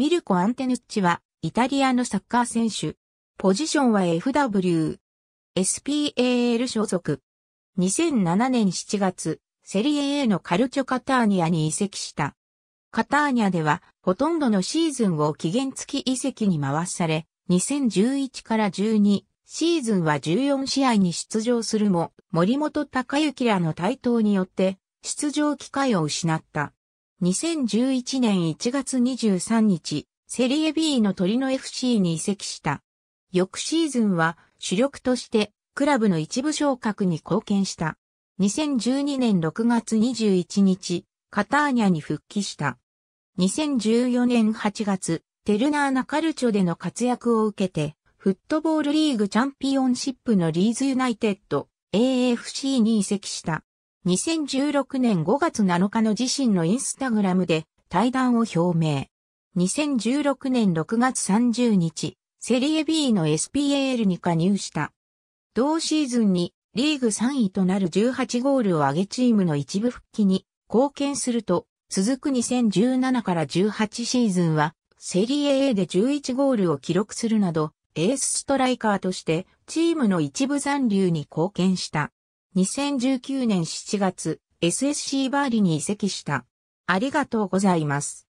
ミルコ・アンテヌッチは、イタリアのサッカー選手。ポジションは FW。SPAL 所属。2007年7月、セリエ A のカルチョカターニアに移籍した。カターニャでは、ほとんどのシーズンを期限付き移籍に回され、2011から12、シーズンは14試合に出場するも、森本隆之らの台頭によって、出場機会を失った。2011年1月23日、セリエ B の鳥の FC に移籍した。翌シーズンは主力としてクラブの一部昇格に貢献した。2012年6月21日、カターニャに復帰した。2014年8月、テルナーナカルチョでの活躍を受けて、フットボールリーグチャンピオンシップのリーズユナイテッド AFC に移籍した。2016年5月7日の自身のインスタグラムで対談を表明。2016年6月30日、セリエ B の SPAL に加入した。同シーズンにリーグ3位となる18ゴールを挙げチームの一部復帰に貢献すると、続く2017から18シーズンは、セリエ A で11ゴールを記録するなど、エースストライカーとしてチームの一部残留に貢献した。2019年7月、SSC バーリに移籍した。ありがとうございます。